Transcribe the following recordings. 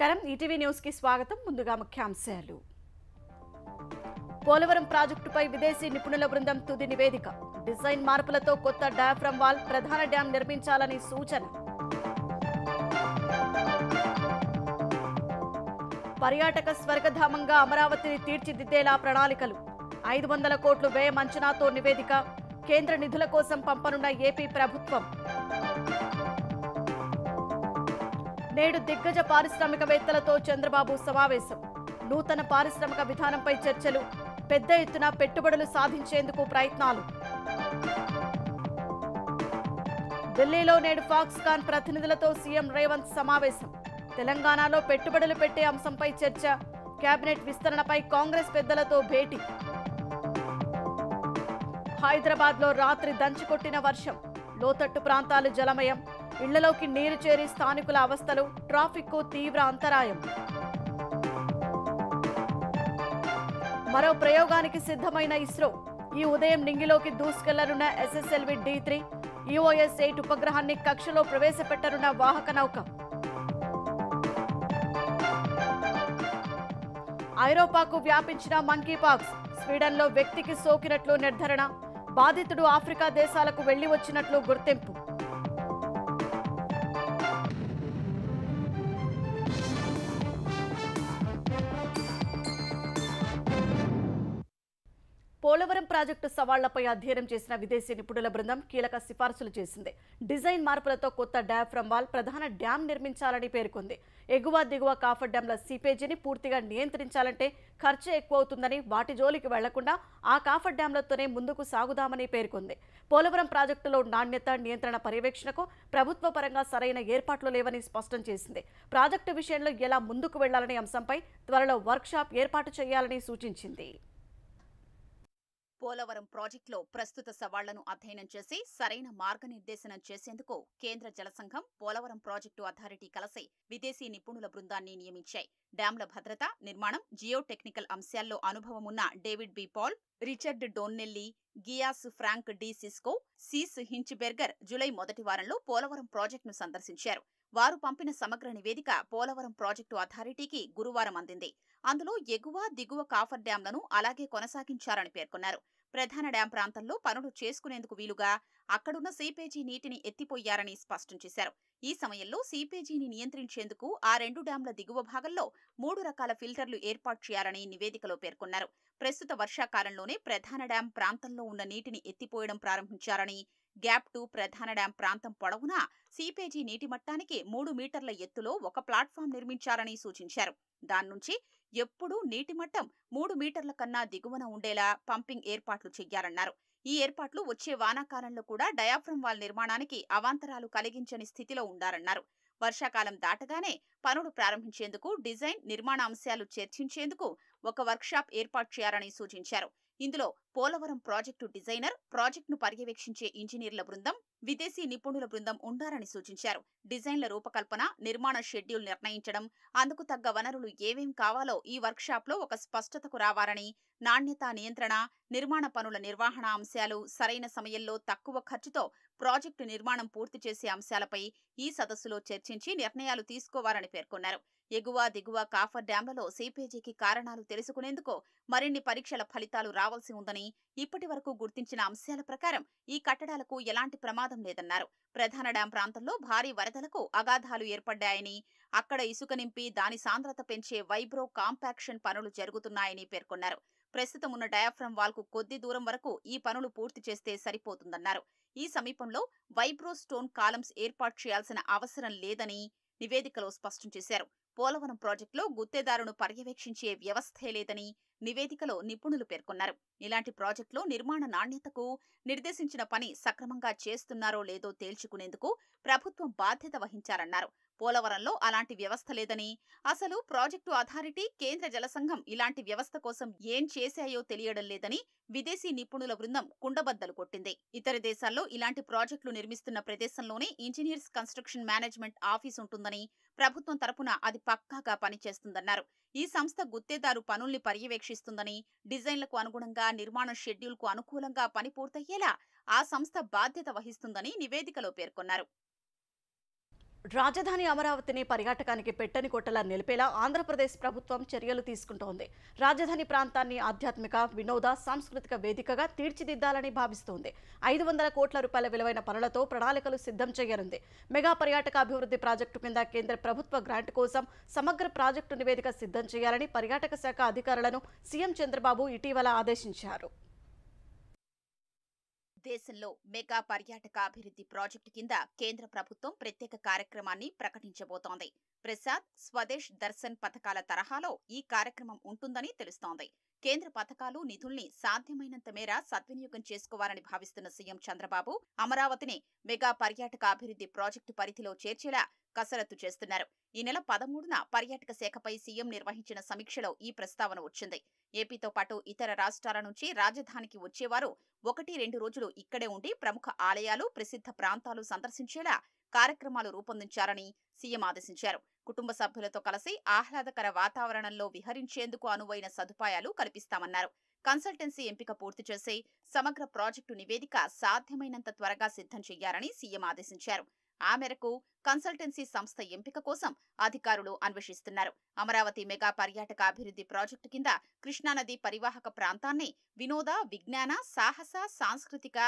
నమస్కారం ఈటీవీ న్యూస్కి స్వాగతం ముందుగా ముఖ్యాంశాలు పోలవరం ప్రాజెక్టుపై విదేశీ నిపుణుల బృందం తుది నివేదిక డిజైన్ మార్పులతో కొత్త డయాఫ్రమ్ వాల్ ప్రధాన డ్యాం నిర్మించాలని సూచన పర్యాటక స్వర్గధామంగా అమరావతిని తీర్చిదిద్దేలా ప్రణాళికలు ఐదు వందల కోట్లు వ్యయం అంచనాతో నివేదిక కేంద్ర నిధుల కోసం పంపనున్న ఏపీ ప్రభుత్వం నేడు దిగ్గజ పారిశ్రామికవేత్తలతో చంద్రబాబు సమావేశం నూతన పారిశ్రామిక విధానంపై చర్చలు పెద్ద ఎత్తున పెట్టుబడులు సాధించేందుకు ప్రయత్నాలు ఢిల్లీలో నేడు ఫాక్స్కాన్ ప్రతినిధులతో సీఎం రేవంత్ సమావేశం తెలంగాణలో పెట్టుబడులు పెట్టే అంశంపై చర్చ కేబినెట్ విస్తరణపై కాంగ్రెస్ పెద్దలతో భేటీ హైదరాబాద్లో రాత్రి దంచుకొట్టిన వర్షం లోతట్టు ప్రాంతాలు జలమయం ఇళ్లలోకి నీరు చేరి స్థానికుల అవస్థలు ట్రాఫిక్ తీవ్ర అంతరాయం మరో ప్రయోగానికి సిద్ధమైన ఇస్రో ఈ ఉదయం నింగిలోకి దూసుకెళ్లనున్న SSLV D three EOS eight ఉపగ్రహాన్ని కక్షలో ప్రవేశపెట్టనున్న వాహక నౌక ఐరోపాకు వ్యాపించిన మంకీపాక్స్ స్వీడన్లో వ్యక్తికి సోకినట్లు నిర్ధారణ బాధితుడు ఆఫ్రికా దేశాలకు వెళ్లి వచ్చినట్లు గుర్తింపు ప్రాజెక్టు సవాళ్లపై అధ్యయనం చేసిన విదేశీ నిపుణుల బృందం కీలక సిఫార్సులు చేసింది డిజైన్ మార్పులతో కొత్త డ్యాఫ్రమ్ వాల్ ప్రధాన డ్యాం నిర్మించాలని పేర్కొంది ఎగువ దిగువ కాఫర్ డ్యాంల సీపేజీని పూర్తిగా నియంత్రించాలంటే ఖర్చు ఎక్కువ అవుతుందని వాటి జోలికి వెళ్లకుండా ఆ కాఫర్ డ్యాంలతోనే ముందుకు సాగుదామని పేర్కొంది పోలవరం ప్రాజెక్టులో నాణ్యత నియంత్రణ పర్యవేక్షణకు ప్రభుత్వ పరంగా సరైన ఏర్పాట్లు లేవని స్పష్టం చేసింది ప్రాజెక్టు విషయంలో ఎలా ముందుకు వెళ్లాలనే అంశంపై త్వరలో వర్క్షాప్ ఏర్పాటు చేయాలని సూచించింది పోలవరం ప్రాజెక్టులో ప్రస్తుత సవాళ్లను అధ్యయనం చేసి సరైన మార్గనిర్దేశనం చేసేందుకు కేంద్ర జలసంఘం పోలవరం ప్రాజెక్టు అథారిటీ కలిసి విదేశీ నిపుణుల బృందాన్ని నియమించాయి డ్యాంల భద్రత నిర్మాణం జియోటెక్నికల్ అంశాల్లో అనుభవం ఉన్న David B Paul Richard Donnelly Gianfranco Di Cicco సీస్ హించ్బెర్గర్ జులై మొదటి వారంలో పోలవరం ప్రాజెక్టును సందర్శించారు వారు పంపిన సమగ్ర నివేదిక పోలవరం ప్రాజెక్టు అథారిటీకి గురువారం అందింది అందులో ఎగువ దిగువ కాఫర్ డ్యాంలను అలాగే కొనసాగించారని పేర్కొన్నారు ప్రధాన డ్యాం ప్రాంతంలో పనులు చేసుకునేందుకు వీలుగా అక్కడున్న సీపేజీ నీటిని ఎత్తిపోయారని స్పష్టం చేశారు ఈ సమయంలో సీపేజీని నియంత్రించేందుకు ఆ రెండు డ్యాంల దిగువ భాగంలో మూడు రకాల ఫిల్టర్లు ఏర్పాటు చేయాలని నివేదికలో పేర్కొన్నారు ప్రస్తుత వర్షాకాలంలోనే ప్రధాన డ్యాం ప్రాంతంలో ఉన్న నీటిని ఎత్తిపోయడం ప్రారంభించారని గ్యాప్ టూ ప్రధాన డ్యాం ప్రాంతం పొడవునా సీపేజీ నీటి మట్టానికి మూడు మీటర్ల ఎత్తులో ఒక ప్లాట్ఫామ్ నిర్మించారని సూచించారు దాని నుంచి ఎప్పుడూ నీటి మట్టం మూడు మీటర్ల కన్నా దిగువన ఉండేలా పంపింగ్ ఏర్పాట్లు చెయ్యాలన్నారు ఈ ఏర్పాట్లు వచ్చే వానాకాలంలో కూడా డయాఫ్రమ్ వాల్ నిర్మాణానికి అవాంతరాలు కలిగించని స్థితిలో ఉండారన్నారు వర్షాకాలం దాటగానే పనులు ప్రారంభించేందుకు డిజైన్ నిర్మాణ అంశాలు చర్చించేందుకు ఒక వర్క్షాప్ ఏర్పాటు చేయాలని సూచించారు ఇందులో పోలవరం ప్రాజెక్టు డిజైనర్ ప్రాజెక్టును పర్యవేక్షించే ఇంజనీర్ల బృందం విదేశీ నిపుణుల బృందం ఉండాలని సూచించారు డిజైన్ల రూపకల్పన నిర్మాణ షెడ్యూల్ నిర్ణయించడం అందుకు తగ్గ వనరులు ఏవేం కావాలో ఈ వర్క్షాప్లో ఒక స్పష్టతకు రావాలని నాణ్యత నియంత్రణ నిర్మాణ పనుల నిర్వహణ అంశాలు సరైన సమయంలో తక్కువ ఖర్చుతో ప్రాజెక్టు నిర్మాణం పూర్తి చేసే అంశాలపై ఈ సదస్సులో చర్చించి నిర్ణయాలు తీసుకోవాలని పేర్కొన్నారు ఎగువ దిగువ కాఫర్ డ్యాంలలో సీపేజీకి కారణాలు తెలుసుకునేందుకు మరిన్ని పరీక్షల ఫలితాలు రావాల్సి ఉందని ఇప్పటి వరకు గుర్తించిన అంశాల ప్రకారం ఈ కట్టడాలకు ఎలాంటి ప్రమాదం అవకాశం లేదన్నారు ప్రధాన డ్యాం ప్రాంతంలో భారీ వరదలకు అగాధాలు ఏర్పడ్డాయని అక్కడ ఇసుక నింపి దాని సాంద్రత పెంచే వైబ్రో కాంపాక్షన్ పనులు జరుగుతున్నాయని పేర్కొన్నారు ప్రస్తుతం ఉన్న డయాఫ్రమ్ వాల్కు కొద్ది దూరం వరకు ఈ పనులు పూర్తి చేస్తే సరిపోతుందన్నారు ఈ సమీపంలో వైబ్రో స్టోన్ కాలమ్స్ ఏర్పాటు చేయాల్సిన అవసరం లేదని నివేదికలో స్పష్టం చేశారు పోలవరం ప్రాజెక్టులో గుత్తేదారును పర్యవేక్షించే వ్యవస్థే లేదని నివేదికలో నిపుణులు పేర్కొన్నారు ఇలాంటి ప్రాజెక్టులో నిర్మాణ నాణ్యతకు నిర్దేశించిన పని సక్రమంగా చేస్తున్నారో లేదో తేల్చుకునేందుకు ప్రభుత్వం బాధ్యత వహించారన్నారు పోలవరంలో అలాంటి వ్యవస్థ లేదని అసలు ప్రాజెక్టు అథారిటీ కేంద్ర జలసంఘం ఇలాంటి వ్యవస్థ కోసం ఏం చేశాయో తెలియడం లేదని విదేశీ నిపుణుల బృందం కుండబద్దలు కొట్టింది ఇతర దేశాల్లో ఇలాంటి ప్రాజెక్టులు నిర్మిస్తున్న ప్రదేశంలోనే ఇంజనీర్స్ కన్స్ట్రక్షన్ మేనేజ్మెంట్ ఆఫీస్ ఉంటుందని ప్రభుత్వం తరపున అది పక్కాగా పనిచేస్తుందన్నారు ఈ సంస్థ గుత్తేదారు పనుల్ని పర్యవేక్షిస్తుందని డిజైన్లకు అనుగుణంగా నిర్మాణం షెడ్యూల్కు అనుకూలంగా పని పూర్తయ్యేలా ఆ సంస్థ బాధ్యత వహిస్తుందని నివేదికలో పేర్కొన్నారు రాజధాని అమరావతిని పర్యాటకానికి పెట్టని కొట్టలా నిలిపేలా ఆంధ్రప్రదేశ్ ప్రభుత్వం చర్యలు తీసుకుంటోంది రాజధాని ప్రాంతాన్ని ఆధ్యాత్మిక వినోద సాంస్కృతిక వేదికగా తీర్చిదిద్దాలని భావిస్తోంది ఐదు వందల కోట్ల రూపాయల విలువైన పనులతో ప్రణాళికలు సిద్ధం చేయనుంది మెగా పర్యాటక అభివృద్ధి ప్రాజెక్టు కింద కేంద్ర ప్రభుత్వ గ్రాంట్ కోసం సమగ్ర ప్రాజెక్టు నివేదిక సిద్ధం చేయాలని పర్యాటక శాఖ అధికారులను సీఎం చంద్రబాబు ఇటీవల ఆదేశించారు దేశంలో మెగా పర్యాటక అభివృద్ధి ప్రాజెక్టు కింద కేంద్ర ప్రభుత్వం ప్రత్యేక కార్యక్రమాన్ని ప్రకటించబోతోంది ప్రసాద్ స్వదేశ్ దర్శన్ పథకాల తరహాలో ఈ కార్యక్రమం ఉంటుందని తెలుస్తోంది కేంద్ర పథకాలు నిధుల్ని సాధ్యమైనంత మేర సద్వినియోగం చేసుకోవాలని భావిస్తున్న సీఎం చంద్రబాబు అమరావతిని మెగా పర్యాటక అభివృద్ధి ప్రాజెక్టు పరిధిలో చేర్చేలా కసరత్తు చేస్తున్నారు ఈ నెల పదమూడున పర్యాటక శాఖపై సీఎం నిర్వహించిన సమీక్షలో ఈ ప్రస్తావన వచ్చింది ఏపీతో పాటు ఇతర రాష్ట్రాల నుంచి రాజధానికి వచ్చేవారు ఒకటి రెండు రోజులు ఇక్కడే ఉండి ప్రముఖ ఆలయాలు ప్రసిద్ధ ప్రాంతాలు సందర్శించేలా కార్యక్రమాలు రూపొందించారని సీఎం ఆదేశించారు కుటుంబ సభ్యులతో కలిసి ఆహ్లాదకర వాతావరణంలో విహరించేందుకు అనువైన సదుపాయాలు కల్పిస్తామన్నారు కన్సల్టెన్సీ ఎంపిక పూర్తి చేసి సమగ్ర ప్రాజెక్టు నివేదిక సాధ్యమైనంత త్వరగా సిద్ధం చేయాలని సీఎం ఆదేశించారు ఆ మేరకు కన్సల్టెన్సీ సంస్థ ఎంపిక కోసం అధికారులు అన్వేషిస్తున్నారు అమరావతి మెగా పర్యాటక అభివృద్ధి ప్రాజెక్టు కింద కృష్ణానది పరివాహక ప్రాంతాన్ని వినోద విజ్ఞాన సాహస సాంస్కృతిక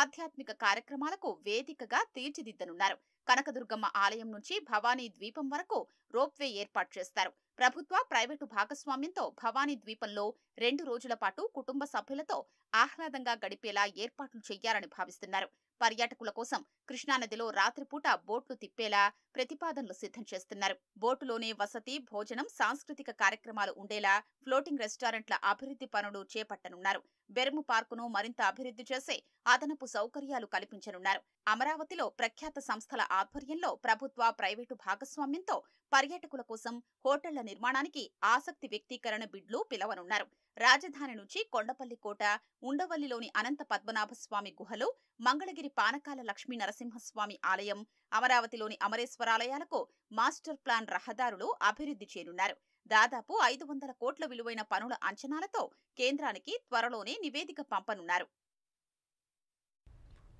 ఆధ్యాత్మిక కార్యక్రమాలకు వేదికగా తీర్చిదిద్దనున్నారు కనకదుర్గమ్మ ఆలయం నుంచి భవానీ ద్వీపం వరకు రోప్వే ఏర్పాటు చేస్తారు ప్రభుత్వ ప్రైవేటు భాగస్వామ్యంతో భవానీ ద్వీపంలో రెండు రోజుల పాటు కుటుంబ సభ్యులతో ఆహ్లాదంగా గడిపేలా ఏర్పాట్లు చేయాలని భావిస్తున్నారు పర్యాటకుల కోసం కృష్ణానదిలో రాత్రిపూట బోట్లు తిప్పేలా ప్రతిపాదనలు సిద్ధం చేస్తున్నారు బోటులోనే వసతి భోజనం సాంస్కృతిక కార్యక్రమాలు ఉండేలా ఫ్లోటింగ్ రెస్టారెంట్ల అభివృద్ధి పనులు చేపట్టనున్నారు బెర్ము పార్కును మరింత అభివృద్ధి చేసే అదనపు సౌకర్యాలు కల్పించనున్నారు అమరావతిలో ప్రఖ్యాత సంస్థల ఆధ్వర్యంలో ప్రభుత్వ ప్రైవేటు భాగస్వామ్యంతో పర్యాటకుల కోసం హోటళ్ల నిర్మాణానికి ఆసక్తి వ్యక్తీకరణ బిడ్లు పిలవనున్నారు రాజధాని నుంచి కొండపల్లికోట ఉండవల్లిలోని అనంత పద్మనాభస్వామి గుహలు మంగళగిరి పానకాల లక్ష్మీ నరసింహస్వామి ఆలయం అమరావతిలోని అమరేశ్వరాలయాలకు మాస్టర్ ప్లాన్ రహదారులు అభివృద్ధి చేరున్నారు దాదాపు ఐదు వందల కోట్ల విలువైన పనుల అంచనాలతో కేంద్రానికి త్వరలోనే నివేదిక పంపనున్నారు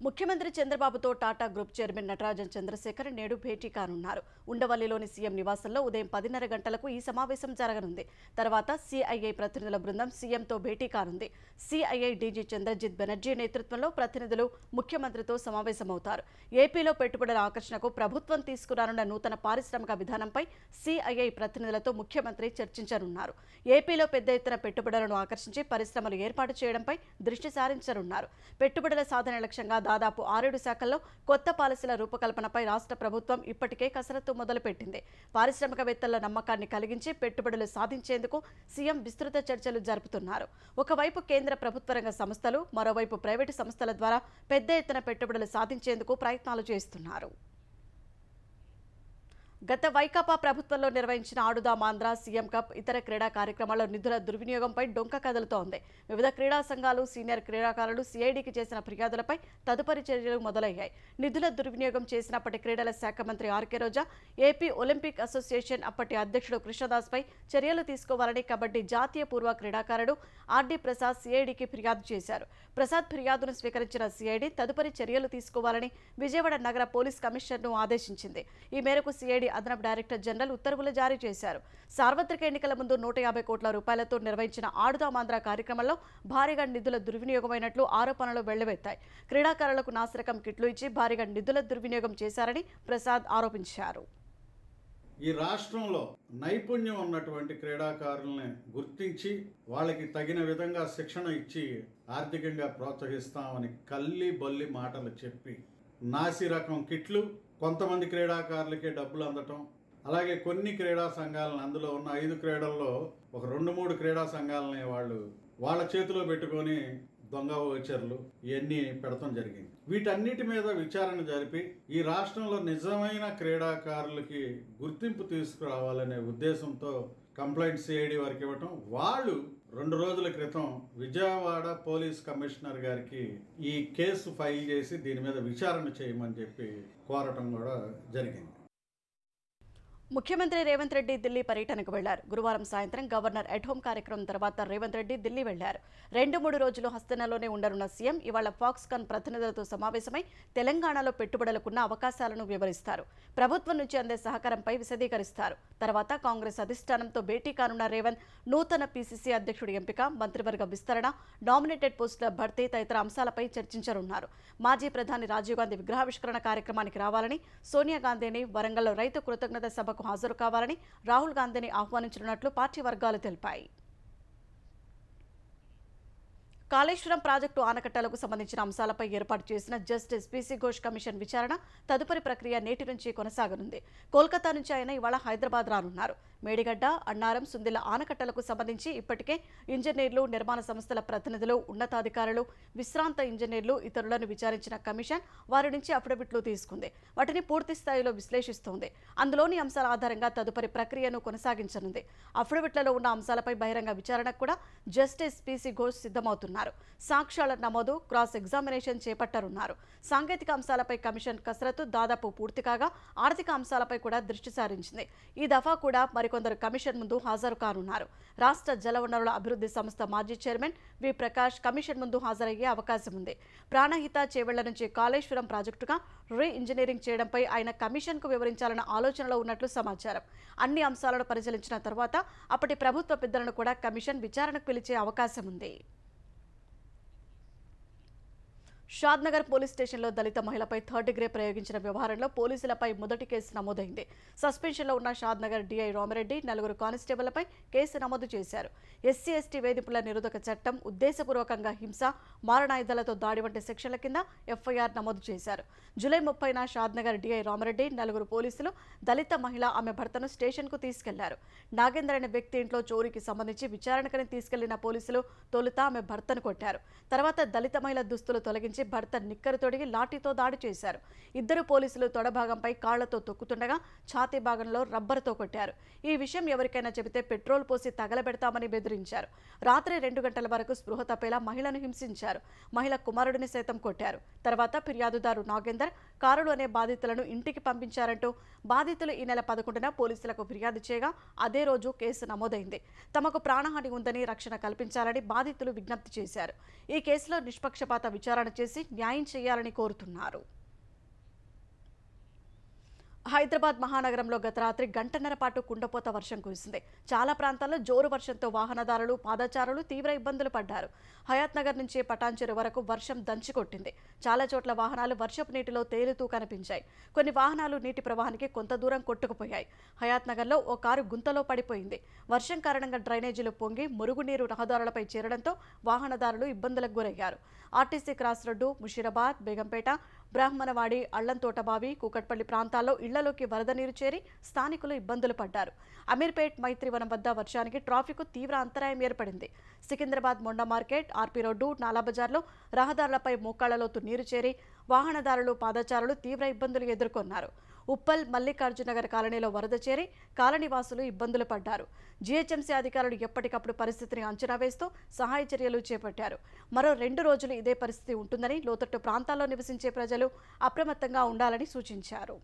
ముఖ్యమంత్రి చంద్రబాబుతో టాటా గ్రూప్ చైర్మన్ నటరాజన్ చంద్రశేఖర్ నేడు భేటీ కానున్నారు ఉండవల్లిలోని సీఎం నివాసంలో ఉదయం పదిన్నర గంటలకు ఈ సమావేశం జరగనుంది తర్వాత సిఐఐ ప్రతినిధుల బృందం సీఎంతో భేటీ కానుంది సిఐఐ డీజీ చంద్రజిత్ బెనర్జీ నేతృత్వంలో ప్రతినిధులు ముఖ్యమంత్రితో సమావేశమవుతారు ఏపీలో పెట్టుబడుల ఆకర్షణకు ప్రభుత్వం తీసుకురానున్న నూతన పారిశ్రామిక విధానంపై సిఐఐ ప్రతినిధులతో ముఖ్యమంత్రి చర్చించనున్నారు ఏపీలో పెద్ద ఎత్తున పెట్టుబడులను ఆకర్షించి పరిశ్రమలు ఏర్పాటు చేయడంపై దృష్టి సారించనున్నారు పెట్టుబడుల సాధన లక్ష్యంగా దాదాపు ఆరేడు శాఖల్లో కొత్త పాలసీల రూపకల్పనపై రాష్ట్ర ప్రభుత్వం ఇప్పటికే కసరత్తు మొదలుపెట్టింది పారిశ్రామికవేత్తల నమ్మకాన్ని కలిగించి పెట్టుబడులు సాధించేందుకు సీఎం విస్తృత చర్చలు జరుపుతున్నారు ఒకవైపు కేంద్ర ప్రభుత్వ రంగ సంస్థలు మరోవైపు ప్రైవేటు సంస్థల ద్వారా పెద్ద ఎత్తున పెట్టుబడులు సాధించేందుకు ప్రయత్నాలు చేస్తున్నారు గత వైకాపా ప్రభుత్వంలో నిర్వహించిన ఆడుదాం ఆంధ్ర సీఎం కప్ ఇతర క్రీడా కార్యక్రమాల్లో నిధుల దుర్వినియోగంపై డొంక కదులుతోంది వివిధ క్రీడా సంఘాలు సీనియర్ క్రీడాకారులు సిఐడికి చేసిన ఫిర్యాదులపై తదుపరి చర్యలు మొదలయ్యాయి నిధుల దుర్వినియోగం చేసినప్పటి క్రీడల శాఖ మంత్రి RK Roja AP Olympic association అప్పటి అధ్యక్షుడు కృష్ణదాస్పై చర్యలు తీసుకోవాలని కబడ్డీ జాతీయ పూర్వ క్రీడాకారుడు ఆర్డీ ప్రసాద్ సిఐడికి ఫిర్యాదు చేశారు ప్రసాద్ ఫిర్యాదును స్వీకరించిన సిఐడి తదుపరి చర్యలు తీసుకోవాలని విజయవాడ నగర పోలీస్ కమిషనర్ను ఆదేశించింది ఈ మేరకు సిఐడి ఏసీబీ అదనపు డైరెక్టర్ జనరల్ ఉత్తర్వులు జారీ చేశారు సార్వత్రిక ఎన్నికల ముందు నూట యాభై కోట్ల రూపాయలతో నిర్వహించిన ఆడుదాం ఆంధ్ర కార్యక్రమంలో భారీగా నిధుల దుర్వినియోగమైనట్లు ఆరోపణలు వెళ్లవెత్తాయి క్రీడాకారులకు నాసిరకం కిట్లు ఇచ్చి భారీగా నిధుల దుర్వినియోగం చేశారని ప్రసాద్ ఆరోపించారు ఈ రాష్ట్రంలో నైపుణ్యం ఉన్నటువంటి క్రీడాకారుల్ని గుర్తించి వాళ్ళకి తగిన విధంగా శిక్షణ ఇచ్చి ఆర్థికంగా ప్రోత్సహిస్తామని కల్లి బల్లి మాటలు చెప్పి నాసి రకం కిట్లు కొంతమంది క్రీడాకారులకే డబ్బులు అందటం అలాగే కొన్ని క్రీడా సంఘాలను అందులో ఉన్న ఐదు క్రీడల్లో ఒక రెండు మూడు క్రీడా సంఘాలని వాళ్ళు వాళ్ళ చేతిలో పెట్టుకొని దొంగ ఓచర్లు ఇవన్నీ పెడతాం జరిగింది వీటన్నిటి మీద విచారణ జరిపి ఈ రాష్ట్రంలో నిజమైన క్రీడాకారులకి గుర్తింపు తీసుకురావాలనే ఉద్దేశంతో కంప్లైంట్ సిఐడి వారికి ఇవ్వటం వాళ్ళు రెండు రోజుల క్రితం విజయవాడ పోలీస్ కమిషనర్ గారికి ఈ కేసు ఫైల్ చేసి దీని మీద విచారణ చేయమని చెప్పి కోరటం కూడా జరిగింది ముఖ్యమంత్రి రేవంత్ రెడ్డి ఢిల్లీ పర్యటనకు వెళ్లారు గురువారం సాయంత్రం గవర్నర్ ఎట్ హోమ్ కార్యక్రమం తర్వాత రేవంత్ రెడ్డి ఢిల్లీ వెళ్లారు రెండు మూడు రోజులు హస్తనలోనే ఉండనున్న సీఎం ఇవాళ ఫాక్స్కాన్ ప్రతినిధులతో సమావేశమై తెలంగాణలో పెట్టుబడులకున్న అవకాశాలను వివరిస్తారు ప్రభుత్వం నుంచి అందే సహకారంపై విశదీకరిస్తారు తర్వాత కాంగ్రెస్ అధిష్టానంతో భేటీ కానున్న రేవంత్ నూతన పీసీసీ అధ్యక్షుడి ఎంపిక మంత్రివర్గ విస్తరణ నామినేటెడ్ పోస్టుల భర్తీ తదితర అంశాలపై చర్చించనున్నారు మాజీ ప్రధాని రాజీవ్ గాంధీ విగ్రహావిష్కరణ కార్యక్రమానికి రావాలని సోనియా గాంధీని వరంగల్లో రైతు కృతజ్ఞత సభ సభకు హాజరు కావాలని రాహుల్ గాంధీని ఆహ్వానించనున్నట్లు పార్టీ వర్గాలు తెలిపాయి కాళేశ్వరం ప్రాజెక్టు ఆనకట్టలకు సంబంధించిన అంశాలపై ఏర్పాటు చేసిన జస్టిస్ పీసీ ఘోష్ కమిషన్ విచారణ తదుపరి ప్రక్రియ నేటి నుంచి కొనసాగనుంది కోల్కతా నుంచి ఆయన ఇవాళ హైదరాబాద్ రానున్నారు మేడిగడ్డ అన్నారం సుందిల ఆనకట్టలకు సంబంధించి ఇప్పటికే ఇంజనీర్లు నిర్మాణ సంస్థల ప్రతినిధులు ఉన్నతాధికారులు విశ్రాంత ఇంజనీర్లు ఇతరులను విచారించిన కమిషన్ వారి నుంచి అఫిడవిట్లు తీసుకుంది వాటిని పూర్తి స్థాయిలో విశ్లేషిస్తోంది అందులోని అంశాల ఆధారంగా తదుపరి ప్రక్రియను కొనసాగించనుంది అఫిడవిట్లలో ఉన్న అంశాలపై బహిరంగ విచారణకు కూడా జస్టిస్ పిసి ఘోష్ సిద్ధమవుతున్నారు సాక్ష్యాల నమోదు క్రాస్ ఎగ్జామినేషన్ చేపట్టనున్నారు సాంకేతిక అంశాలపై కమిషన్ కసరత్తు దాదాపు పూర్తి కాగా ఆర్థిక అంశాలపై కూడా దృష్టి సారించింది ఈ దఫా కూడా మరి మరికొందరు కమిషన్ ముందు హాజరు కానున్నారు రాష్ట్ర జలవనరుల అభివృద్ధి సంస్థ మాజీ చైర్మన్ వి ప్రకాష్ కమిషన్ ముందు హాజరయ్యే అవకాశం ఉంది ప్రాణహిత చేవెళ్ల నుంచి కాళేశ్వరం ప్రాజెక్టుగా రీ ఇంజనీరింగ్ చేయడంపై ఆయన కమిషన్ కు వివరించాలన్న ఆలోచనలో ఉన్నట్లు సమాచారం అన్ని అంశాలను పరిశీలించిన తర్వాత అప్పటి ప్రభుత్వ పెద్దలను కూడా కమిషన్ విచారణకు పిలిచే అవకాశం ఉంది షాద్నగర్ పోలీస్ స్టేషన్లో దళిత మహిళపై థర్డ్ డిగ్రీ ప్రయోగించిన వ్యవహారంలో పోలీసులపై మొదటి కేసు నమోదైంది సస్పెన్షన్లో ఉన్న షాద్నగర్ డిఐ రామరెడ్డి నలుగురు కానిస్టేబుల్పై కేసు నమోదు చేశారు ఎస్సీ ఎస్టీ వేధింపుల నిరోధక చట్టం ఉద్దేశపూర్వకంగా హింస మారణాయుధాలతో దాడి వంటి శిక్షల కింద ఎఫ్ఐఆర్ నమోదు చేశారు జూలై ముప్పైన షాద్నగర్ డిఐ రామరెడ్డి నలుగురు పోలీసులు దళిత మహిళ ఆమె భర్తను స్టేషన్కు తీసుకెళ్లారు నాగేంద్ర అనే వ్యక్తి ఇంట్లో చోరీకి సంబంధించి విచారణకని తీసుకెళ్లిన పోలీసులు తొలుత ఆమె భర్తను కొట్టారు తర్వాత దళిత మహిళ దుస్తులు తొలగించి బెదిరించి భర్త నిక్కరు తొడిగి లాఠీతో దాడి చేశారు ఇద్దరు పోలీసులు తొడభాగంపై కాళ్లతో తొక్కుతుండగా ఛాతీ భాగంలో రబ్బర్తో కొట్టారు ఈ విషయం ఎవరికైనా చెబితే పెట్రోల్ పోసి తగలబెడతామని బెదిరించారు రాత్రి రెండు గంటల వరకు స్పృహ తప్పేలా మహిళను హింసించారు మహిళ కుమారుడిని సైతం కొట్టారు తర్వాత ఫిర్యాదుదారు నాగేందర్ కారులు అనే బాధితులను ఇంటికి పంపించారంటూ బాధితులు ఈ నెల పదకొండున పోలీసులకు ఫిర్యాదు చేయగా అదే రోజు కేసు నమోదైంది తమకు ప్రాణహాని ఉందని రక్షణ కల్పించాలని బాధితులు విజ్ఞప్తి చేశారు ఈ కేసులో నిష్పక్షపాత విచారణ చేసి చేసి న్యాయం చేయాలని కోరుతున్నారు హైదరాబాద్ మహానగరంలో గత రాత్రి గంటన్నర పాటు కుండపోత వర్షం కురిసింది చాలా ప్రాంతాల్లో జోరు వర్షంతో వాహనదారులు పాదచారులు తీవ్ర ఇబ్బందులు పడ్డారు హయాత్ నగర్ నుంచి పటాన్చెరు వరకు వర్షం దంచికొట్టింది చాలా చోట్ల వాహనాలు వర్షపు నీటిలో తేలుతూ కనిపించాయి కొన్ని వాహనాలు నీటి ప్రవాహానికి కొంత దూరం కొట్టుకుపోయాయి హయాత్ నగర్లో ఓ కారు గుంతలో పడిపోయింది వర్షం కారణంగా డ్రైనేజీలు పొంగి మురుగునీరు రహదారులపై చేరడంతో వాహనదారులు ఇబ్బందులకు గురయ్యారు RTC cross road Musheerabad Begumpet Brahmanwadi Allamthotabavi Kukatpally ప్రాంతాల్లో ఇళ్లలోకి వరద నీరు చేరి స్థానికులు ఇబ్బందులు పడ్డారు అమీర్పేట్ మైత్రివనం వద్ద వర్షానికి ట్రాఫిక్ తీవ్ర అంతరాయం ఏర్పడింది Secunderabad Monda market RP road నాలాబజార్లో రహదారులపై మోకాళ్లలోతు నీరు చేరి వాహనదారులు పాదచారులు తీవ్ర ఇబ్బందులు ఎదుర్కొన్నారు ఉప్పల్ మల్లికార్జునగర్ కాలనీలో వరద చేరి కాలనీవాసులు ఇబ్బందులు పడ్డారు జీహెచ్ఎంసీ అధికారులు ఎప్పటికప్పుడు పరిస్థితిని అంచనా వేస్తూ సహాయ చర్యలు చేపట్టారు మరో రెండు రోజులు ఇదే పరిస్థితి ఉంటుందని లోతట్టు ప్రాంతాల్లో నివసించే ప్రజలు అప్రమత్తంగా ఉండాలని సూచించారు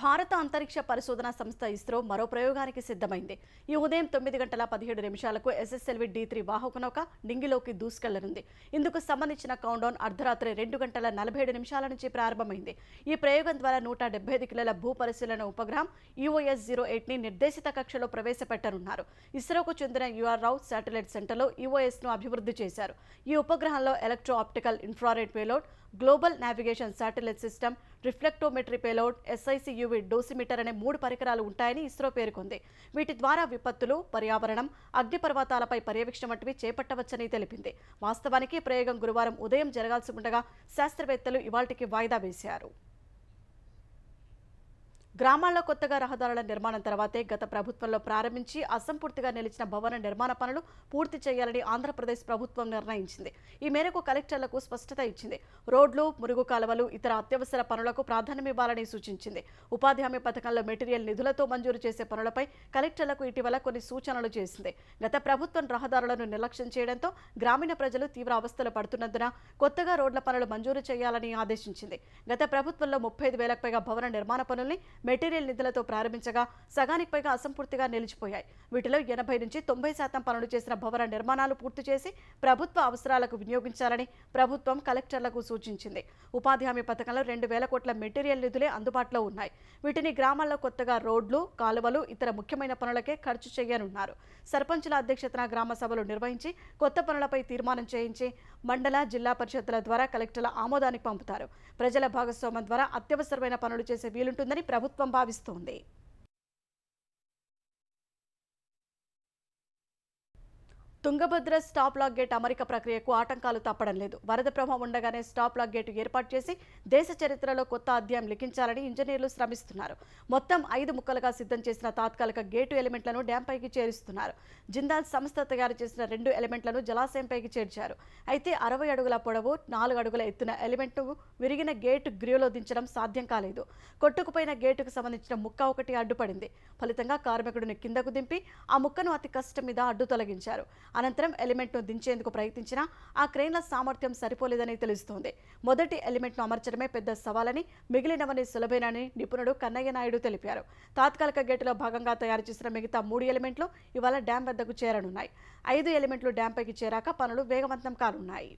భారత అంతరిక్ష పరిశోధన సంస్థ ఇస్రో మరో ప్రయోగానికి సిద్ధమైంది ఈ ఉదయం తొమ్మిది గంటల పదిహేడు నిమిషాలకు ఎస్ఎస్ఎల్వి డి త్రీ వాహకనౌక డింగిలోకి దూసుకెళ్లనుంది ఇందుకు సంబంధించిన కౌంటౌన్ అర్ధరాత్రి రెండు గంటల నలభై ఏడు నిమిషాల నుంచి ప్రారంభమైంది ఈ ప్రయోగం ద్వారా నూట డెబ్బై ఐదు కిలోల భూ పరిశీలన ఉపగ్రహం ఈఓఎస్ జీరో ఎయిట్ని నిర్దేశిత కక్షలో ప్రవేశపెట్టనున్నారు ఇస్రోకు చెందిన యుఆర్ రావు శాటిలైట్ సెంటర్లో ఈఓఎస్ను అభివృద్ధి చేశారు ఈ ఉపగ్రహంలో electro optical infrared payload global navigation satellite system reflectometry payload SICUV dosimeter అనే మూడు పరికరాలు ఉంటాయని ఇస్రో పేర్కొంది వీటి ద్వారా విపత్తులు పర్యావరణం అగ్నిపర్వతాలపై పర్యవేక్షణ వంటివి చేపట్టవచ్చని తెలిపింది వాస్తవానికి ప్రయోగం గురువారం ఉదయం జరగాల్సి ఉండగా శాస్త్రవేత్తలు ఇవాటికి వాయిదా వేశారు గ్రామాల్లో కొత్తగా రహదారుల నిర్మాణం తర్వాతే గత ప్రభుత్వంలో ప్రారంభించి అసంపూర్తిగా నిలిచిన భవన నిర్మాణ పనులు పూర్తి చేయాలని ఆంధ్రప్రదేశ్ ప్రభుత్వం నిర్ణయించింది ఈ మేరకు కలెక్టర్లకు స్పష్టత ఇచ్చింది రోడ్లు మురుగు కాలువలు ఇతర అత్యవసర పనులకు ప్రాధాన్యమివ్వాలని సూచించింది ఉపాధి హామీ పథకంలో మెటీరియల్ నిధులతో మంజూరు చేసే పనులపై కలెక్టర్లకు ఇటీవల కొన్ని సూచనలు చేసింది గత ప్రభుత్వం రహదారులను నిర్లక్ష్యం చేయడంతో గ్రామీణ ప్రజలు తీవ్ర అవస్థలు పడుతున్నందున కొత్తగా రోడ్ల పనులు మంజూరు చేయాలని ఆదేశించింది గత ప్రభుత్వంలో ముప్పై ఐదు వేలకు పైగా భవన నిర్మాణ పనుల్ని మెటీరియల్ నిధులతో ప్రారంభించగా సగానికి పైగా అసంపూర్తిగా నిలిచిపోయాయి వీటిలో ఎనభై నుంచి తొంభై శాతం పనులు చేసిన భవన నిర్మాణాలు పూర్తి చేసి ప్రభుత్వ అవసరాలకు వినియోగించాలని ప్రభుత్వం కలెక్టర్లకు సూచించింది ఉపాధి హామీ పథకంలో రెండు వేల కోట్ల మెటీరియల్ నిధులే అందుబాటులో ఉన్నాయి వీటిని గ్రామాల్లో కొత్తగా రోడ్లు కాలువలు ఇతర ముఖ్యమైన పనులకే ఖర్చు చేయనున్నారు సర్పంచుల అధ్యక్షతన గ్రామ సభలు నిర్వహించి కొత్త పనులపై తీర్మానం చేయించి మండల జిల్లా పరిషత్తుల ద్వారా కలెక్టర్ల ఆమోదానికి పంపుతారు ప్రజల భాగస్వామ్యం ద్వారా అత్యవసరమైన పనులు చేసే వీలుంటుందని ప్రభుత్వం భావిస్తోంది తుంగభద్ర స్టాప్ లాక్ గేట్ అమరిక ప్రక్రియకు ఆటంకాలు తప్పడం లేదు వరద ప్రభావం ఉండగానే స్టాప్ లాక్ గేటు ఏర్పాటు చేసి దేశ చరిత్రలో కొత్త అధ్యాయం లిఖించాలని ఇంజనీర్లు శ్రమిస్తున్నారు మొత్తం ఐదు ముక్కలుగా సిద్ధం చేసిన తాత్కాలిక గేటు ఎలిమెంట్లను డ్యాం పైకి చేరుస్తున్నారు జిందాల్ సంస్థ తయారు చేసిన రెండు ఎలిమెంట్లను జలాశయంపైకి చేర్చారు అయితే అరవై అడుగుల పొడవు నాలుగు అడుగుల ఎత్తున ఎలిమెంట్ను విరిగిన గేటు గ్రీలో దించడం సాధ్యం కాలేదు కొట్టుకుపోయిన గేటుకు సంబంధించిన ముక్క ఒకటి అడ్డుపడింది ఫలితంగా కార్మికుడిని కిందకు దింపి ఆ ముక్కను అతి కష్టం మీద అడ్డు తొలగించారు అనంతరం ఎలిమెంట్ను దించేందుకు ప్రయత్నించినా ఆ క్రేన్ల సామర్థ్యం సరిపోలేదని తెలుస్తోంది మొదటి ఎలిమెంట్ను అమర్చడమే పెద్ద సవాలని మిగిలినవని సులభేనని నిపుణుడు కన్నయ్య నాయుడు తెలిపారు తాత్కాలిక గేటులో భాగంగా తయారు చేసిన మిగతా మూడు ఎలిమెంట్లు ఇవాళ డ్యాం వద్దకు చేరనున్నాయి ఐదు ఎలిమెంట్లు డ్యాంపైకి చేరాక పనులు వేగవంతం కానున్నాయి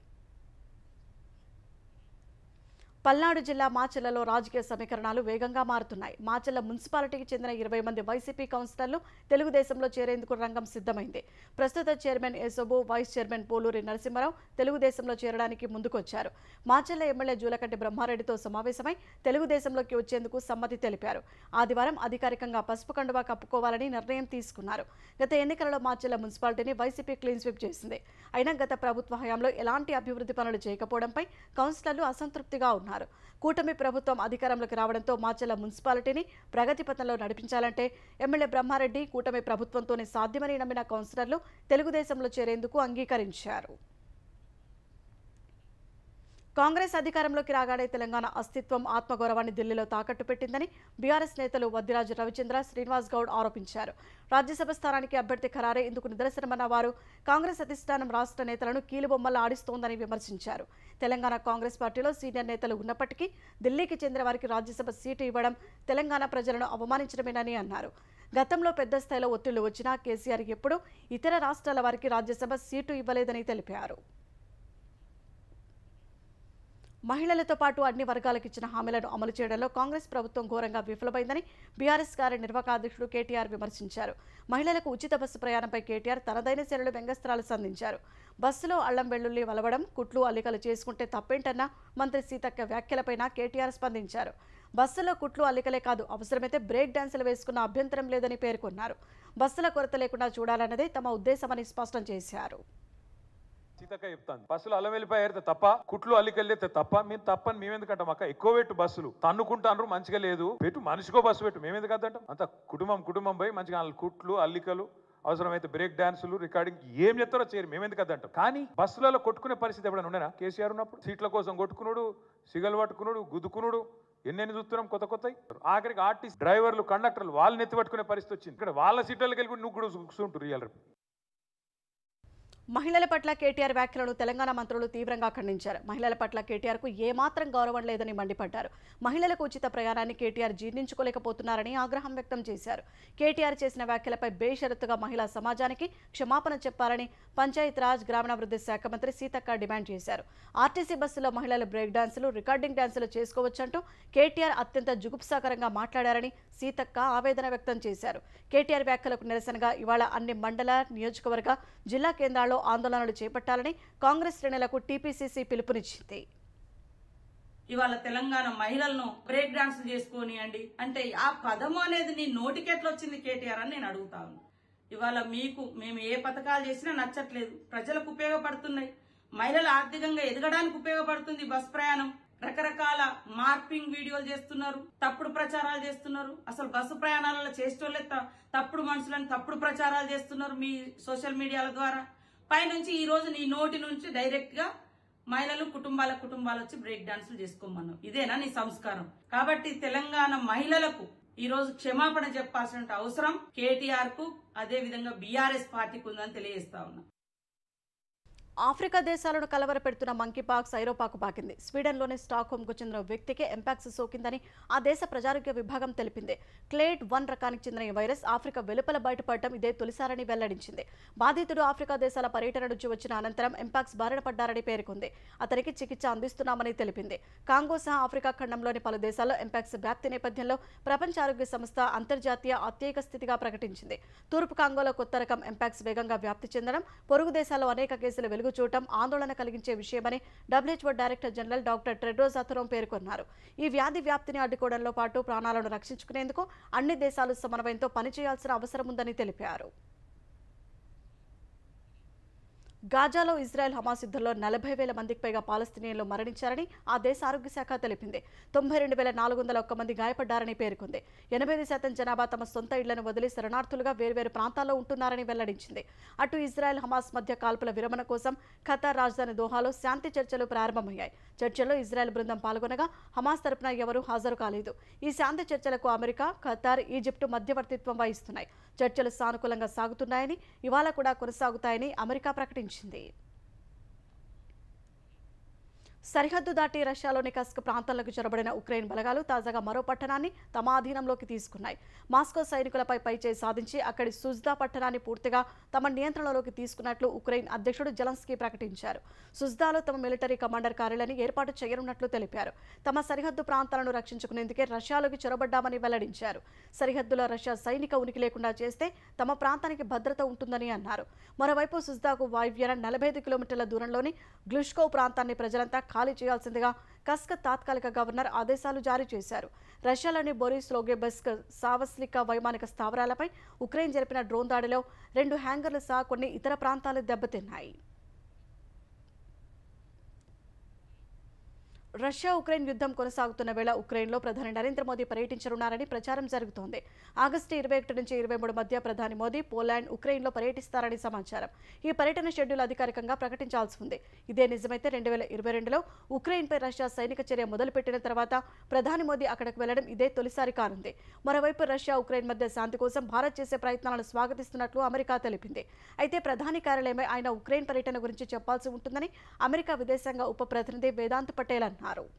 పల్నాడు జిల్లా మాచెల్లలో రాజకీయ సమీకరణాలు వేగంగా మారుతున్నాయి మాచెల మున్సిపాలిటీకి చెందిన ఇరవై మంది వైసీపీ కౌన్సిలర్లు తెలుగుదేశంలో చేరేందుకు రంగం సిద్ధమైంది ప్రస్తుత చైర్మన్ ఎసోబు వైస్ చైర్మన్ పోలూరి నరసింహరావు తెలుగుదేశంలో చేరడానికి ముందుకొచ్చారు మాచెల్ల ఎమ్మెల్యే జూలకంటి బ్రహ్మారెడ్డితో సమావేశమై తెలుగుదేశంలోకి వచ్చేందుకు సమ్మతి తెలిపారు ఆదివారం అధికారికంగా పసుపు కండువా కప్పుకోవాలని నిర్ణయం తీసుకున్నారు గత ఎన్నికలలో మాచెల్ల మున్సిపాలిటీని వైసీపీ క్లీన్ స్వీప్ చేసింది అయినా గత ప్రభుత్వ హయాంలో ఎలాంటి అభివృద్ధి పనులు చేయకపోవడంపై కౌన్సిలర్లు అసంతృప్తిగా ఉన్నారు కూటమి ప్రభుత్వం అధికారంలోకి రావడంతో మాచల మున్సిపాలిటీని ప్రగతి పథంలో నడిపించాలంటే ఎమ్మెల్యే బ్రహ్మారెడ్డి కూటమి ప్రభుత్వంతోనే సాధ్యమని నమ్మిన కౌన్సిలర్లు తెలుగుదేశంలో చేరేందుకు అంగీకరించారు కాంగ్రెస్ అధికారంలోకి రాగానే తెలంగాణ అస్తిత్వం ఆత్మగౌరవాన్ని ఢిల్లీలో తాకట్టు పెట్టిందని బీఆర్ఎస్ నేతలు వద్దిరాజు రవిచంద్ర శ్రీనివాస్ గౌడ్ ఆరోపించారు రాజ్యసభ స్థానానికి అభ్యర్థి ఖరారే ఇందుకు నిదర్శనమన్న వారు కాంగ్రెస్ అధిష్టానం రాష్ట్ర నేతలను కీలుబొమ్మలా ఆడిస్తోందని విమర్శించారు తెలంగాణ కాంగ్రెస్ పార్టీలో సీనియర్ నేతలు ఉన్నప్పటికీ ఢిల్లీకి చెందిన వారికి రాజ్యసభ సీటు ఇవ్వడం తెలంగాణ ప్రజలను అవమానించడమేనని అన్నారు గతంలో పెద్ద స్థాయిలో ఒత్తిళ్లు వచ్చినా కేసీఆర్ ఎప్పుడూ ఇతర రాష్ట్రాల వారికి రాజ్యసభ సీటు ఇవ్వలేదని తెలిపారు మహిళలతో పాటు అన్ని వర్గాలకు ఇచ్చిన హామీలను అమలు చేయడంలో కాంగ్రెస్ ప్రభుత్వం ఘోరంగా విఫలమైందని బీఆర్ఎస్ గారి నిర్వాహకాధ్యక్షుడు కేటీఆర్ విమర్శించారు మహిళలకు ఉచిత బస్సు ప్రయాణంపై కేటీఆర్ తనదైన శైలిలో వ్యంగస్త్రాలు సంధించారు బస్సులో అల్లం వెల్లుల్లి వలవడం కుట్లు అల్లికలు చేసుకుంటే తప్పేంటన్న మంత్రి సీతక్క వ్యాఖ్యలపైన కేటీఆర్ స్పందించారు బస్సులో కుట్లు అల్లికలే కాదు అవసరమైతే బ్రేక్ డాన్సులు వేసుకున్న అభ్యంతరం లేదని పేర్కొన్నారు బస్సుల కొరత లేకుండా చూడాలన్నదే తమ ఉద్దేశమని స్పష్టం చేశారు సీతక్క చెప్తాను బస్సులు అల్లం వెళ్ళిపోయారితే తప్ప కుట్లు అల్లికెళ్ళితే తప్ప మేము తప్పని మేమెందుకంటాం అక్క ఎక్కువ పెట్టు బస్సులు తన్నుకుంటాను మంచిగా లేదు పెట్టు మనిషికో బస్సు పెట్టు మేమెందుకు అంటాం అంత కుటుంబం కుటుంబం పోయి మంచిగా కుట్లు అల్లికలు అవసరమైతే బ్రేక్ డాన్సులు రికార్డింగ్ ఏం చెప్తారో చేయరు మేమెందుకు అదంటాం కానీ బస్సులలో కొట్టుకునే పరిస్థితి ఎప్పుడైనా ఉండేనా కేసీఆర్ ఉన్నప్పుడు సీట్ల కోసం కొట్టుకునుడు సిగలు పట్టుకునుడు గుద్దుకునుడు ఎన్నెన్ని చూస్తున్నాం కొత్త కొత్త ఆఖరికి ఆర్టిస్ట్ డ్రైవర్లు కండక్టర్లు వాళ్ళని ఎత్తి పట్టుకునే పరిస్థితి వచ్చింది ఇక్కడ వాళ్ళ సీట్లకి వెళ్ళి నువ్వు కూడా చూస్తుంటారు రేపు మహిళల పట్ల కేటీఆర్ వ్యాఖ్యలను తెలంగాణ మంత్రులు తీవ్రంగా ఖండించారు మహిళల పట్ల కేటీఆర్కు ఏమాత్రం గౌరవం లేదని మండిపడ్డారు మహిళలకు ఉచిత ప్రయాణాన్ని కేటీఆర్ జీర్ణించుకోలేకపోతున్నారని ఆగ్రహం వ్యక్తం చేశారు కేటీఆర్ చేసిన వ్యాఖ్యలపై బేషరత్తుగా మహిళా సమాజానికి క్షమాపణ చెప్పాలని పంచాయతీరాజ్ గ్రామీణాభివృద్ధి శాఖ మంత్రి సీతక్క డిమాండ్ చేశారు ఆర్టీసీ బస్సులో మహిళలు బ్రేక్ డాన్సులు రికార్డింగ్ డాన్సులు చేసుకోవచ్చంటూ కేటీఆర్ అత్యంత జుగుప్సాకరంగా మాట్లాడారని సీతక్క ఆవేదన వ్యక్తం చేశారు కేటీఆర్ వ్యాఖ్యలకు నిరసనగా ఇవాళ అన్ని మండల నియోజకవర్గ జిల్లా కేంద్రాల్లో ఆందోళనలు చేపట్టాలని కాంగ్రెస్ శ్రేణులకు టీపీసీసీ పిలుపునిచ్చింది ఇవాళ తెలంగాణ మహిళలను బ్రేక్ డాన్స్ చేసుకొని అండి అంటే ఆ పదము అనేది నీ నోటికెట్లా వచ్చింది కేటీఆర్ అని నేను అడుగుతాను ఇవాళ మీకు మేము ఏ పథకాలు చేసినా నచ్చట్లేదు ప్రజలకు ఉపయోగపడుతున్నాయి మహిళలు ఆర్థికంగా ఎదగడానికి ఉపయోగపడుతుంది బస్ ప్రయాణం రకరకాల మార్పింగ్ వీడియోలు చేస్తున్నారు తప్పుడు ప్రచారాలు చేస్తున్నారు అసలు బస్సు ప్రయాణాలలో చేసేటోళ్ళే తప్పుడు మనుషులను తప్పుడు ప్రచారాలు చేస్తున్నారు మీ సోషల్ మీడియాల ద్వారా పైనుంచి ఈ రోజు నీ నోటి నుంచి డైరెక్ట్ గా మహిళలు కుటుంబాల కుటుంబాలు వచ్చి బ్రేక్ డాన్సులు చేసుకోమన్నాం ఇదేనా నీ సంస్కారం కాబట్టి తెలంగాణ మహిళలకు ఈ రోజు క్షమాపణ చెప్పాల్సిన అవసరం కేటీఆర్ కు అదే విధంగా బీఆర్ఎస్ పార్టీకి ఉందని తెలియజేస్తా ఉన్నా ఆఫ్రికా దేశాలను కలవరపెడుతున్న మంకీపాక్స్ ఐరోపాకు పాకింది హోమ్ కు చెందిన వ్యక్తికి ఎంపాక్స్ సోకిందని ఆ దేశ ప్రజారోగ్య విభాగం తెలిపింది క్లేట్ వన్ రకానికి చెందిన ఈ వైరస్ ఆఫ్రికా వెలుపల బయటపడటం ఇదే తొలిసారని వెల్లడించింది బాధితుడు ఆఫ్రికా దేశాల పర్యటన నుంచి వచ్చిన అనంతరం ఎంపాక్స్ బారిన పడ్డారని పేర్కొంది అతనికి చికిత్స అందిస్తున్నామని తెలిపింది కాంగో సహా ఆఫ్రికా ఖండంలోని పలు దేశాల్లో ఎంపాక్స్ వ్యాప్తి నేపథ్యంలో ప్రపంచ ఆరోగ్య సంస్థ అంతర్జాతీయ అత్యేక స్థితిగా ప్రకటించింది తూర్పు కాంగోలో కొత్త రకం ఎంపాక్స్ వేగంగా వ్యాప్తి చెందడం పొరుగు దేశాల్లో అనేక కేసులు వెలుగు వెలుగు చూడటం ఆందోళన కలిగించే విషయమని WHO director general doctor Tedros Adhanom పేర్కొన్నారు ఈ వ్యాధి వ్యాప్తిని అడ్డుకోవడంలో పాటు ప్రాణాలను రక్షించుకునేందుకు అన్ని దేశాలు సమన్వయంతో పనిచేయాల్సిన అవసరం ఉందని తెలిపారు గాజాలో ఇజ్రాయెల్ హమాస్ యుద్ధంలో నలభై వేల మందికి పైగా పాలస్తీనియన్లు మరణించారని ఆ దేశ ఆరోగ్య శాఖ తెలిపింది తొంభై రెండు వేల నాలుగు వందల ఒక్క మంది గాయపడ్డారని పేర్కొంది ఎనభై ఐదు శాతం జనాభా తమ సొంత ఇళ్లను వదిలి శరణార్థులుగా వేర్వేరు ప్రాంతాల్లో ఉంటున్నారని వెల్లడించింది అటు ఇజ్రాయెల్ హమాస్ మధ్య కాల్పుల విరమణ కోసం ఖతార్ రాజధాని దోహాలో శాంతి చర్చలు ప్రారంభమయ్యాయి చర్చల్లో ఇజ్రాయెల్ బృందం పాల్గొనగా హమాస్ తరపున ఎవరూ హాజరు కాలేదు ఈ శాంతి చర్చలకు అమెరికా ఖతార్ ఈజిప్టు మధ్యవర్తిత్వం వహిస్తున్నాయి చర్చలు సానుకూలంగా సాగుతున్నాయని ఇవాళ కూడా కొనసాగుతాయని అమెరికా ప్రకటించింది సరిహద్దు దాటి రష్యాలోని కస్క్ ప్రాంతాలకు చొరబడిన ఉక్రెయిన్ బలగాలు తాజాగా మరో పట్టణాన్ని తమ ఆధీనంలోకి తీసుకున్నాయి మాస్కో సైనికులపై పైచేయి సాధించి అక్కడి సుజ్దా పట్టణాన్ని పూర్తిగా తమ నియంత్రణలోకి తీసుకున్నట్లు ఉక్రెయిన్ అధ్యక్షుడు జలన్స్కీ ప్రకటించారు సుజ్దాలో తమ మిలిటరీ కమాండర్ కార్యాలయాన్ని ఏర్పాటు చేయనున్నట్లు తెలిపారు తమ సరిహద్దు ప్రాంతాలను రక్షించుకునేందుకే రష్యాలోకి చొరబడ్డామని వెల్లడించారు సరిహద్దులో రష్యా సైనిక ఉనికి లేకుండా చేస్తే తమ ప్రాంతానికి భద్రత ఉంటుందని అన్నారు మరోవైపు సుజ్దాకు వాయువ్యాన నలభై ఐదు కిలోమీటర్ల దూరంలోని గ్లుష్కో ప్రాంతాన్ని ప్రజలంతా ఖాళీ చేయాల్సిందిగా కస్క తాత్కాలిక గవర్నర్ ఆదేశాలు జారీ చేశారు రష్యాలోని బోరిస్ లోగేబస్క్ సావస్లిక వైమానిక స్థావరాలపై ఉక్రెయిన్ జరిపిన డ్రోన్ దాడిలో రెండు హ్యాంగర్లు సహా కొన్ని ఇతర ప్రాంతాలు దెబ్బతిన్నాయి రష్యా ఉక్రెయిన్ యుద్ధం కొనసాగుతున్న వేళ ఉక్రెయిన్లో ప్రధాని నరేంద్ర మోదీ పర్యటించనున్నారని ప్రచారం జరుగుతోంది ఆగస్టు ఇరవై ఒకటి నుంచి ఇరవై మూడు మధ్య ప్రధాని మోదీ పోలాండ్ ఉక్రెయిన్లో పర్యటిస్తారని సమాచారం ఈ పర్యటన షెడ్యూల్ అధికారికంగా ప్రకటించాల్సి ఉంది ఇదే నిజమైతే రెండు వేల ఇరవై రెండులో ఉక్రెయిన్పై రష్యా సైనిక చర్య మొదలుపెట్టిన తర్వాత ప్రధాని మోదీ అక్కడికి వెళ్లడం ఇదే తొలిసారి కానుంది మరోవైపు రష్యా ఉక్రెయిన్ మధ్య శాంతి కోసం భారత్ చేసే ప్రయత్నాలను స్వాగతిస్తున్నట్లు అమెరికా తెలిపింది అయితే ప్రధాని కార్యాలయమే ఆయన ఉక్రెయిన్ పర్యటన గురించి చెప్పాల్సి ఉంటుందని అమెరికా విదేశాంగ ఉప ప్రతినిధి వేదాంత్ పటేల్ అన్నారు હારો